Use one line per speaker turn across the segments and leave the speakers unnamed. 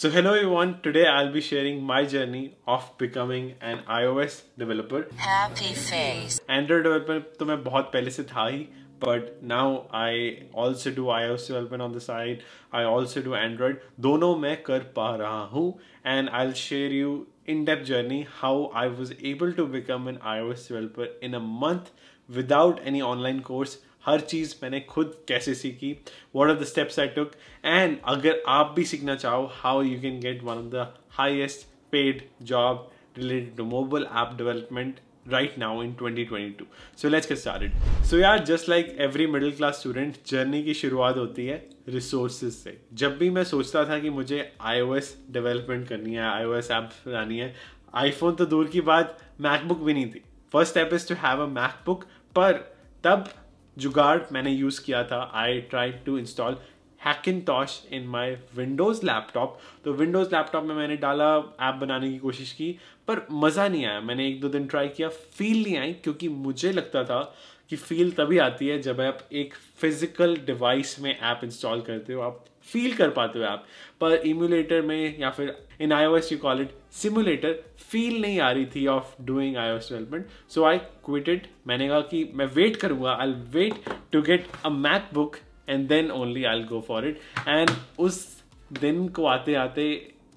So hello everyone, today I'll be sharing my journey of becoming an iOS developer. Happy face. Android developer तो मैं but now I also do iOS development on the side. I also do Android. Dono मैं कर पा and I'll share you in-depth journey how I was able to become an iOS developer in a month without any online course हर चीज़ मैंने खुद कैसे सीखी what are the steps I took and अगर आप भी सीखना चाहो how you can get one of the highest paid job related to mobile app development right now in 2022 so let's get started so यार just like every middle class student journey की शुरुआत होती है रिसोर्सेज से जब भी मैं सोचता था कि मुझे एस डेवलपमेंट करनी है एस ऐप बनानी है आईफोन तो दूर की बात मैकबुक भी नहीं थी first step is to have a MacBook पर तब जुगाड़ मैंने यूज़ किया था I try to install Hackintosh in my Windows laptop तो विंडोज़ लैपटॉप में मैंने डाला ऐप बनाने की कोशिश की पर मज़ा नहीं आया मैंने एक दो दिन ट्राई किया फील नहीं आई क्योंकि मुझे लगता था कि फील तभी आती है जब आप एक फिज़िकल डिवाइस में ऐप इंस्टॉल करते हो आप फील कर पाते हो आप पर इम्यूलेटर में या फिर in I O S you call it simulator feel नहीं आ रही थी of doing I O S development so I quit it मैंने कहा कि मैं वेट करूँगा I wait to get a MacBook and then only I go for it and उस दिन को आते आते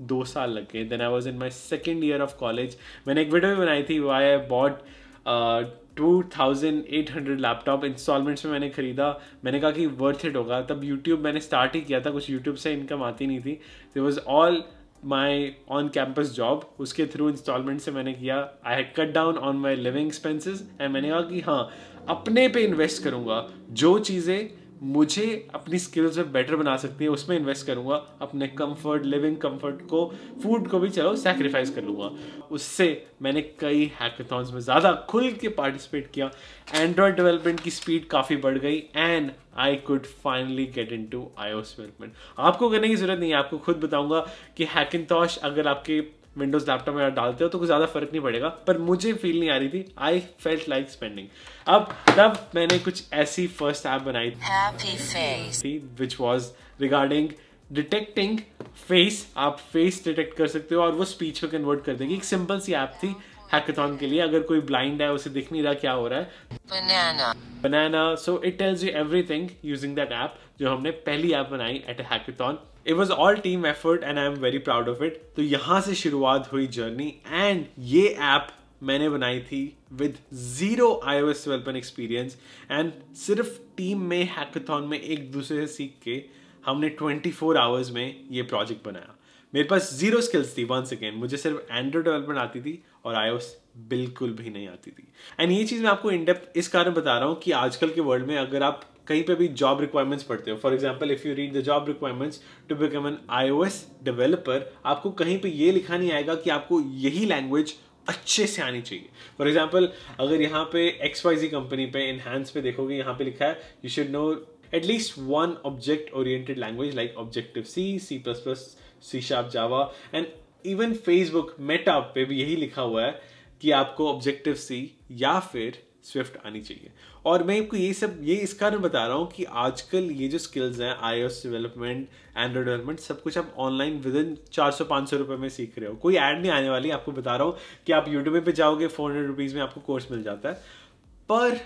दो साल लग गए then I was in my second year of college मैंने एक वीडियो भी बनाई थी वो I bought two thousand eight hundred laptop installments में मैंने ख़रीदा मैंने कहा कि वर्थ इट होगा तब यूट्यूब मैंने स्टार्ट ही किया था कुछ यूट्यूब से इनकम आती नहीं थी there was all my on campus job उसके थ्रू इंस्टॉलमेंट से मैंने किया I had cut down on my living expenses and मैंने कहा कि हाँ अपने पे इन्वेस्ट करूँगा जो चीज़ें मुझे अपनी स्किल्स में बेटर बना सकती है उसमें इन्वेस्ट करूँगा अपने कंफर्ट लिविंग कंफर्ट को फूड को भी चलो सेक्रीफाइस कर लूँगा उससे मैंने कई हैकेथॉन्स में ज़्यादा खुल के पार्टिसिपेट किया एंड्रॉयड डेवलपमेंट की स्पीड काफ़ी बढ़ गई and I could finally get into I development आपको करने की ज़रूरत नहीं है आपको खुद बताऊँगा कि हैकिनटॉश अगर आपके विंडोज़ लैपटॉप में डालते हो तो कुछ ज़्यादा फर्क नहीं पड़ेगा पर मुझे फील नहीं आ रही थी आई फेल्ट लाइक स्पेंडिंग अब तब मैंने कुछ ऐसी फर्स्ट ऐप बनाई थी which was regarding detecting face आप फेस डिटेक्ट कर सकते हो और वो स्पीच में कन्वर्ट कर देगी एक सिंपल सी ऐप थी हैकेथॉन के लिए अगर कोई ब्लाइंड है उसे दिख नहीं रहा क्या हो रहा है बनाना बनाना so it tells you everything using that app जो हमने पहली ऐप बनाई at hackathon it was all team effort and I am very proud of it तो यहाँ से शुरुआत हुई जर्नी एंड ये ऐप मैंने बनाई थी with zero I O S development experience and सिर्फ टीम में हैकाथॉन में एक दूसरे से सीख के हमने 24 फोर आवर्स में ये प्रोजेक्ट बनाया मेरे पास जीरो स्किल्स थी वन सेकेंड मुझे सिर्फ एंड्रॉयड डेवलपमेंट आती थी और आई बिल्कुल भी नहीं आती थी एंड ये चीज़ मैं आपको इनडेप्थ इस कारण बता रहा हूँ कि आजकल के वर्ल्ड में अगर आप कहीं पे भी जॉब रिक्वायरमेंट्स पढ़ते हो for example if you read the job requirements to become an I developer आपको कहीं पे ये लिखा नहीं आएगा कि आपको यही लैंग्वेज अच्छे से आनी चाहिए फॉर एग्जाम्पल अगर यहाँ पे एक्स वाई जी कंपनी पे इनहैंस पे देखोगे यहाँ पे लिखा है you should know at least one object oriented language like objective C C plus plus C sharp Java and even Facebook Meta पे भी यही लिखा हुआ है कि आपको ऑब्जेक्टिव सी या फिर स्विफ्ट आनी चाहिए और मैं आपको ये सब ये इस कारण बता रहा हूँ कि आजकल ये जो स्किल्स हैं आई डेवलपमेंट एंड्रॉयड डेवलपमेंट सब कुछ आप ऑनलाइन विद इन चार सौ पाँच सौ रुपये में सीख रहे हो कोई ऐड नहीं आने वाली आपको बता रहा हूँ कि आप यूट्यूब पर जाओगे फोर हंड्रेड रुपीज़ में आपको कोर्स मिल जाता है पर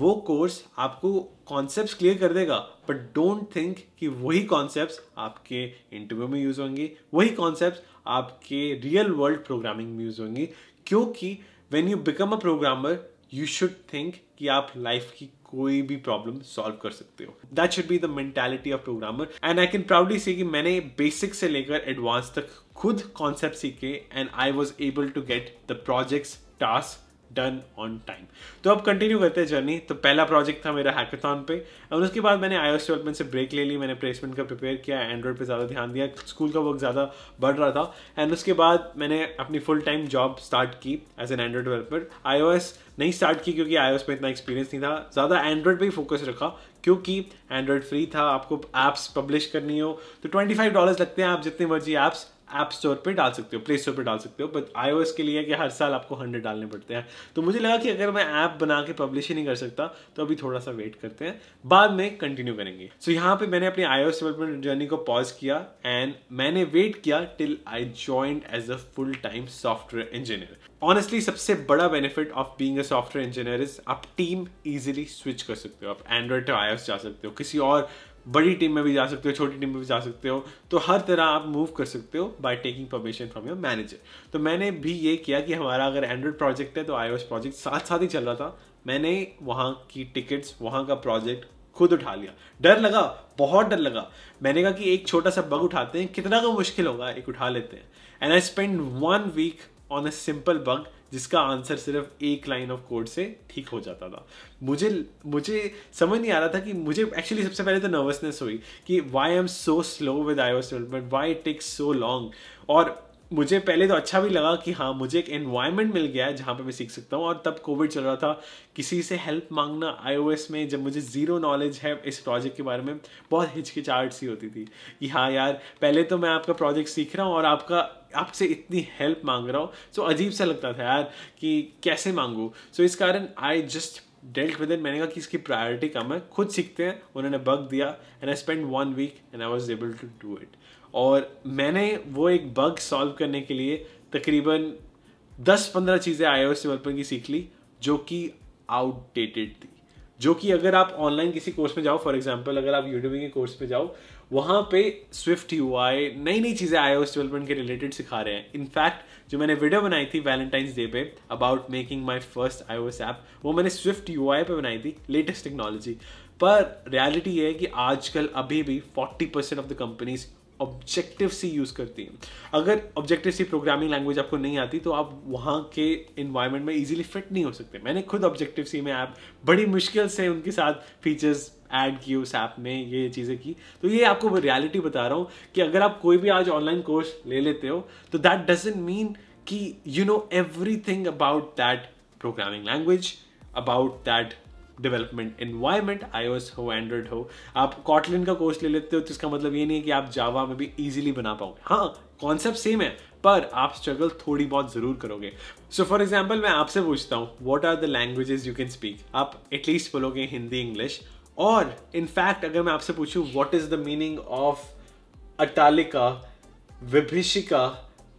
वो कोर्स आपको कॉन्सेप्ट क्लियर कर देगा बट डोंट थिंक कि वही कॉन्सेप्ट आपके इंटरव्यू में यूज़ होंगे वही कॉन्सेप्ट आपके रियल वर्ल्ड प्रोग्रामिंग में यूज़ होंगे क्योंकि when you become a programmer you should think कि आप लाइफ की कोई भी प्रॉब्लम सॉल्व कर सकते हो that should be the mentality of programmer and I can proudly say कि मैंने बेसिक से लेकर एडवांस तक खुद कॉन्सेप्ट सीखे and I was able to get the projects task done on time तो अब कंटिन्यू करते हैं जर्नी तो पहला प्रोजेक्ट था मेरा हैकेथन पे और उसके बाद मैंने आई डेवलपमेंट से ब्रेक ले ली मैंने प्लेसमेंट का प्रिपेयर किया एंड्रॉयड पे ज़्यादा ध्यान दिया स्कूल का वर्क ज़्यादा बढ़ रहा था एंड उसके बाद मैंने अपनी फुल टाइम जॉब स्टार्ट की as an Android developer I नहीं स्टार्ट की क्योंकि आई में इतना एक्सपीरियंस नहीं था ज़्यादा एंड्रॉयड पर ही फोकस रखा क्योंकि एंड्रॉयड फ्री था आपको ऐप्स पब्लिश करनी हो तो ट्वेंटी फाइव डॉलर्स लगते हैं आप जितनी मर्जी ऐप्स ऐप स्टोर पे डाल सकते हो प्ले स्टोर पे डाल सकते हो बट आई के लिए कि हर साल आपको हंड्रेड डालने पड़ते हैं तो मुझे लगा कि अगर मैं ऐप बना के पब्लिश ही नहीं कर सकता तो अभी थोड़ा सा वेट करते हैं बाद में कंटिन्यू करेंगे सो so, यहाँ पे मैंने अपनी आई डेवलपमेंट जर्नी को पॉज किया एंड मैंने वेट किया till I join as a full time software engineer honestly सबसे बड़ा benefit of being a software engineer is आप टीम ईजिली स्विच कर सकते हो आप एंड्रॉयड टू आई जा सकते हो किसी और बड़ी टीम में भी जा सकते हो छोटी टीम में भी जा सकते हो तो हर तरह आप मूव कर सकते हो by taking permission from your manager तो मैंने भी ये किया कि हमारा अगर एंड्रॉयड प्रोजेक्ट है तो आई प्रोजेक्ट साथ साथ ही चल रहा था मैंने वहाँ की टिकट्स वहाँ का प्रोजेक्ट खुद उठा लिया डर लगा बहुत डर लगा मैंने कहा कि एक छोटा सा बग उठाते हैं कितना का मुश्किल होगा एक उठा लेते हैं and I spend one week on a simple bug जिसका आंसर सिर्फ एक लाइन ऑफ कोड से ठीक हो जाता था मुझे मुझे समझ नहीं आ रहा था कि मुझे एक्चुअली सबसे पहले तो नर्वसनेस हुई कि why I am so slow with I was development why it takes so long और मुझे पहले तो अच्छा भी लगा कि हाँ मुझे एक एनवायरमेंट मिल गया है जहाँ पे मैं सीख सकता हूँ और तब कोविड चल रहा था किसी से हेल्प मांगना आईओएस में जब मुझे ज़ीरो नॉलेज है इस प्रोजेक्ट के बारे में बहुत हिचकिचाहट सी होती थी कि हाँ यार पहले तो मैं आपका प्रोजेक्ट सीख रहा हूँ और आपका आपसे इतनी हेल्प मांग रहा हूँ सो अजीब सा लगता था यार कि कैसे मांगू सो इस कारण आई जस्ट डेल्ट विद मैंने कहा कि इसकी प्रायोरिटी कम है खुद सीखते हैं उन्होंने बग दिया and I spend one week and I was able to do it और मैंने वो एक बग सॉल्व करने के लिए तकरीबन 10-15 चीज़ें आई ओ डेवलपमेंट की सीख ली जो कि आउटडेटेड थी जो कि अगर आप ऑनलाइन किसी कोर्स में जाओ फॉर एग्जाम्पल अगर आप यूडोमी के कोर्स में जाओ वहाँ पे स्विफ्ट यू आई नई नई चीज़ें आई ओ डेवलपमेंट के रिलेटेड सिखा रहे हैं इनफैक्ट जो मैंने वीडियो बनाई थी वैलेंटाइंस डे पे about making my first I O app वो मैंने स्विफ्ट यू आई पर बनाई थी लेटेस्ट टेक्नोलॉजी पर रियलिटी ये है कि आजकल अभी भी 40% of the companies objective C use करती हैं अगर ऑब्जेक्टिव सी प्रोग्रामिंग लैंग्वेज आपको नहीं आती तो आप वहाँ के इन्वायरमेंट में इजीली फिट नहीं हो सकते मैंने खुद ऑब्जेक्टिव सी में ऐप बड़ी मुश्किल से उनके साथ फीचर्स ऐड किए उस ऐप में ये चीज़ें की तो ये आपको रियलिटी बता रहा हूँ कि अगर आप कोई भी आज ऑनलाइन कोर्स ले लेते हो तो दैट डजेंट मीन कि you know everything about that programming language about that development environment iOS हो एंड्रॉयड हो आप कॉटलिन का कोर्स ले लेते हो तो इसका मतलब ये नहीं है कि आप जावा में भी इजीली बना पाओगे हाँ कॉन्सेप्ट सेम है पर आप स्ट्रगल थोड़ी बहुत जरूर करोगे सो फॉर एग्जाम्पल मैं आपसे पूछता हूँ what are the languages you can speak आप एटलीस्ट बोलोगे हिंदी इंग्लिश और इनफैक्ट अगर मैं आपसे पूछू what is the meaning of अटालिका विभिषिका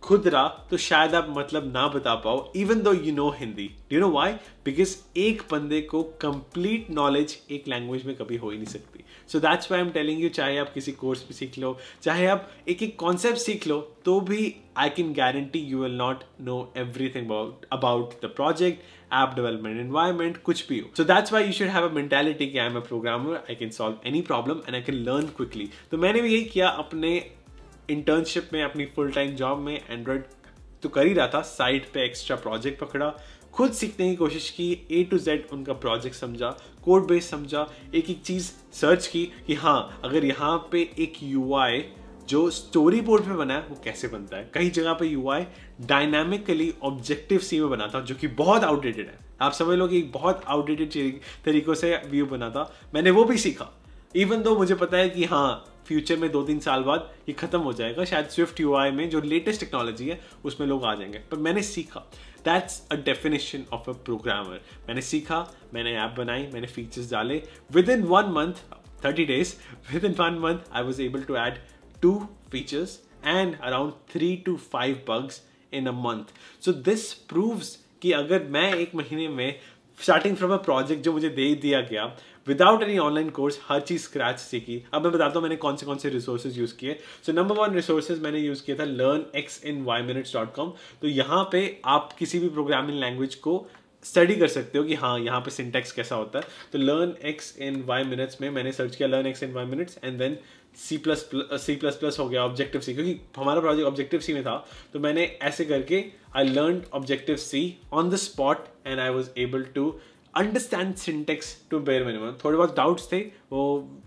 खुदरा तो शायद आप मतलब ना बता पाओ even though you know Hindi you know why because एक बंदे को कंप्लीट नॉलेज एक लैंग्वेज में कभी हो ही नहीं सकती so that's why am telling you चाहे आप किसी कोर्स भी सीख लो चाहे आप एक एक कॉन्सेप्ट सीख लो तो भी I can guarantee you will not know everything about about the project app development environment कुछ भी हो so that's why you should have a mentality कि I am a programmer I can solve any problem and I can learn quickly तो मैंने भी यही किया अपने इंटर्नशिप में अपनी फुल टाइम जॉब में एंड्रॉयड तो कर ही रहा था साइट पे एक्स्ट्रा प्रोजेक्ट पकड़ा खुद सीखने की कोशिश की ए टू जेड उनका प्रोजेक्ट समझा कोड बेस समझा एक एक चीज़ सर्च की कि हाँ अगर यहाँ पे एक यू जो स्टोरी बोर्ड में बना है वो कैसे बनता है कई जगह पे यू डायनामिकली ऑब्जेक्टिव सी में बना था जो कि बहुत आउटडेटेड है आप समझ लो कि बहुत आउटडेटेड तरीकों से व्यू बना था मैंने वो भी सीखा इवन दो मुझे पता है कि हाँ फ्यूचर में दो तीन साल बाद ये खत्म हो जाएगा शायद स्विफ्ट यू में जो लेटेस्ट टेक्नोलॉजी है उसमें लोग आ जाएंगे पर मैंने सीखा that's a definition of a programmer मैंने सीखा मैंने ऐप बनाई मैंने फीचर्स डाले within one month thirty days within one month I was able to add two features and around three to five bugs in a month so this proves कि अगर मैं एक महीने में starting from a project जो मुझे दे दिया गया विदाउट एनी ऑनलाइन कोर्स हर चीज़ स्क्रैच सीखी अब मैं बताता हूँ मैंने कौन से कौन से रिसोर्सेज यूज़ किए सो नंबर वन रिसोर्सेज मैंने यूज़ किया था learn X in Y minutes dot com तो यहाँ पे आप किसी भी प्रोग्रामिंग लैंग्वेज को स्टडी कर सकते हो कि हाँ यहाँ पे सिंटेक्स कैसा होता है तो learn X in Y minutes में मैंने सर्च किया learn X in Y minutes and then C plus C plus plus हो गया ऑब्जेक्टिव सी क्योंकि हमारा प्रोजेक्ट ऑब्जेक्टिव सी में था तो मैंने ऐसे करके I learn objective C on the spot and I was able to understand syntax to bare minimum थोड़े बहुत डाउट्स थे वो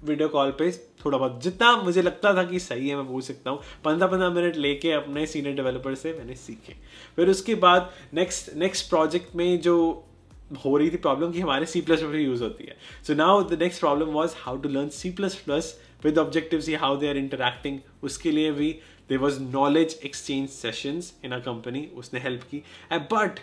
वीडियो कॉल पे थोड़ा बहुत जितना मुझे लगता था कि सही है मैं पूछ सकता हूँ पंद्रह पंद्रह मिनट लेके अपने सीनियर डेवलपर से मैंने सीखे फिर उसके बाद नेक्स्ट नेक्स्ट प्रोजेक्ट में जो हो रही थी प्रॉब्लम कि हमारे सी प्लस में यूज़ होती है so now the next problem was how to learn C plus plus with objective C how they are interacting उसके लिए भी there was knowledge exchange sessions in a company उसने help की but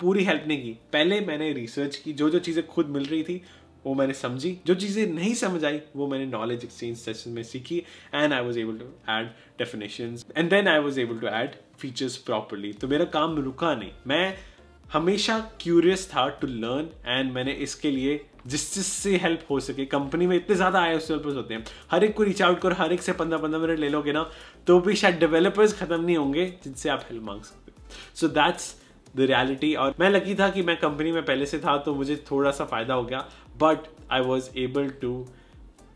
पूरी help नहीं की पहले मैंने रिसर्च की जो जो चीज़ें खुद मिल रही थी वो मैंने समझी जो चीज़ें नहीं समझ आई वो मैंने नॉलेज एक्सचेंज सेशन में सीखी and I was able to add definition and then I was able to add features properly तो मेरा काम रुका नहीं मैं हमेशा क्यूरियस था टू लर्न एंड मैंने इसके लिए जिस से हेल्प हो सके कंपनी में इतने ज़्यादा आई डेवलपर्स होते हैं हर एक को रीच आउट करो हर एक से पंद्रह पंद्रह मिनट ले लोगे ना तो भी शायद डेवलपर्स खत्म नहीं होंगे जिनसे आप हेल्प मांग सकते सो दैट्स द रियलिटी और मैं लकी था कि मैं कंपनी में पहले से था तो मुझे थोड़ा सा फ़ायदा हो गया but I was able to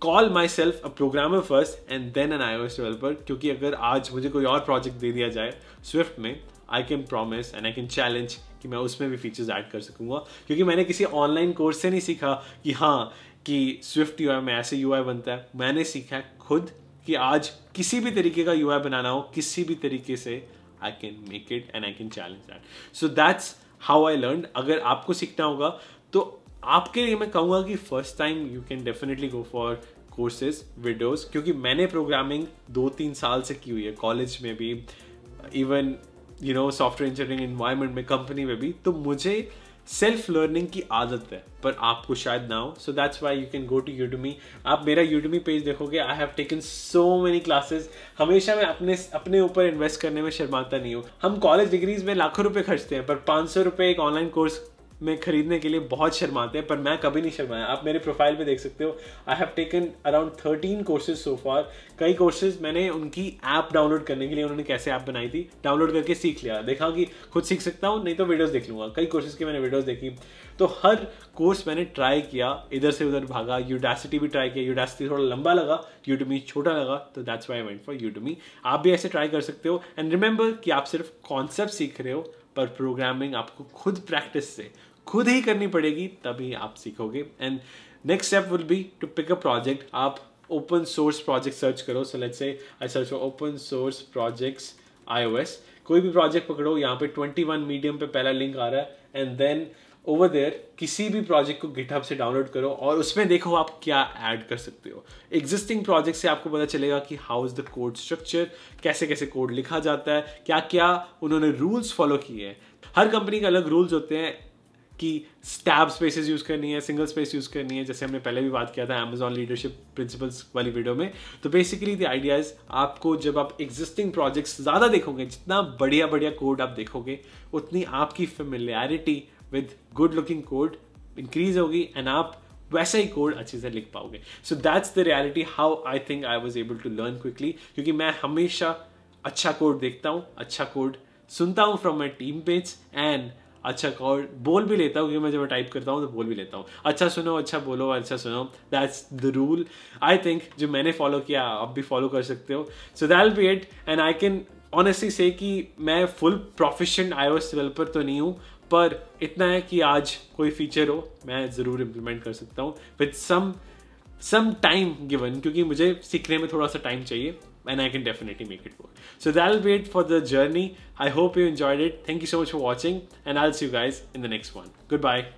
call myself a programmer first and then an I O S developer क्योंकि अगर आज मुझे कोई और प्रोजेक्ट दे दिया जाए स्विफ्ट में I can promise and I can challenge कि मैं उसमें भी फीचर्स ऐड कर सकूँगा क्योंकि मैंने किसी ऑनलाइन कोर्स से नहीं सीखा कि हाँ कि स्विफ्ट यू में ऐसे यू बनता है मैंने सीखा है खुद कि आज किसी भी तरीके का यू बनाना हो किसी भी तरीके से I can make it and I can challenge that so that's how I learn अगर आपको सीखना होगा तो आपके लिए मैं कहूँगा कि first time you can definitely go for courses videos क्योंकि मैंने प्रोग्रामिंग दो तीन साल से की हुई है कॉलेज में भी even you know software engineering environment में कंपनी में भी तो मुझे सेल्फ लर्निंग की आदत है पर आपको शायद ना हो so that's why you can go to Udemy आप मेरा यूडमी पेज देखोगे I have taken so many classes हमेशा मैं अपने अपने ऊपर इन्वेस्ट करने में शर्माता नहीं हूँ हम कॉलेज डिग्रीज में लाखों रुपए खर्चते हैं पर पाँच सौ रुपये एक ऑनलाइन कोर्स में खरीदने के लिए बहुत शर्माते हैं पर मैं कभी नहीं शर्माया आप मेरे प्रोफाइल पे देख सकते हो I have taken around thirteen courses so far कई कोर्सेज मैंने उनकी ऐप डाउनलोड करने के लिए उन्होंने कैसे ऐप बनाई थी डाउनलोड करके सीख लिया देखा कि खुद सीख सकता हूँ नहीं तो वीडियोज़ देख लूँगा कई कोर्सेज की मैंने वीडियोज़ देखी तो हर कोर्स मैंने ट्राई किया इधर से उधर भागा यूडासिटी भी ट्राई किया यूडासिटी थोड़ा लंबा लगा यूटमी छोटा लगा तो that's why went for Udemy आप भी ऐसे ट्राई कर सकते हो एंड रिमेंबर कि आप सिर्फ कॉन्सेप्ट सीख रहे हो पर प्रोग्रामिंग आपको खुद प्रैक्टिस से खुद ही करनी पड़ेगी तभी आप सीखोगे and next step will be to pick a project आप ओपन सोर्स प्रोजेक्ट सर्च करो so let's say I search for open source projects iOS कोई भी प्रोजेक्ट पकड़ो यहाँ पे 21 मीडियम पे पहला लिंक आ रहा है एंड देन ओवर देयर किसी भी प्रोजेक्ट को गिटहब से डाउनलोड करो और उसमें देखो आप क्या ऐड कर सकते हो एग्जिस्टिंग प्रोजेक्ट से आपको पता चलेगा कि how is the code structure कैसे कैसे कोड लिखा जाता है क्या क्या उन्होंने रूल्स फॉलो किए हैं हर कंपनी के अलग रूल्स होते हैं कि स्टैब स्पेसेस यूज़ करनी है सिंगल स्पेस यूज़ करनी है जैसे हमने पहले भी बात किया था अमेजॉन लीडरशिप प्रिंसिपल्स वाली वीडियो में तो बेसिकली द आइडियाज आपको जब आप एग्जिस्टिंग प्रोजेक्ट्स ज़्यादा देखोगे जितना बढ़िया बढ़िया कोड आप देखोगे उतनी आपकी familiarity with good looking code increase होगी एंड आप वैसा ही कोड अच्छे से लिख पाओगे so that's the reality how I think I was able to learn quickly क्योंकि मैं हमेशा अच्छा कोड देखता हूँ अच्छा कोड सुनता हूँ from my team page and अच्छा कॉल बोल भी लेता हूँ क्योंकि मैं जब टाइप करता हूँ तो बोल भी लेता हूँ अच्छा सुनो अच्छा बोलो अच्छा सुनो that's the rule I think जो मैंने फॉलो किया आप भी फॉलो कर सकते हो so that be it and I can honestly say कि मैं फुल प्रोफेशन आई डेवलपर तो नहीं हूँ पर इतना है कि आज कोई फीचर हो मैं ज़रूर इम्प्लीमेंट कर सकता हूँ with some some time given क्योंकि मुझे सीखने में थोड़ा सा टाइम चाहिए and I can definitely make it work. So that'll be it for the journey. I hope you enjoyed it. Thank you so much for watching and I'll see you guys in the next one. Goodbye.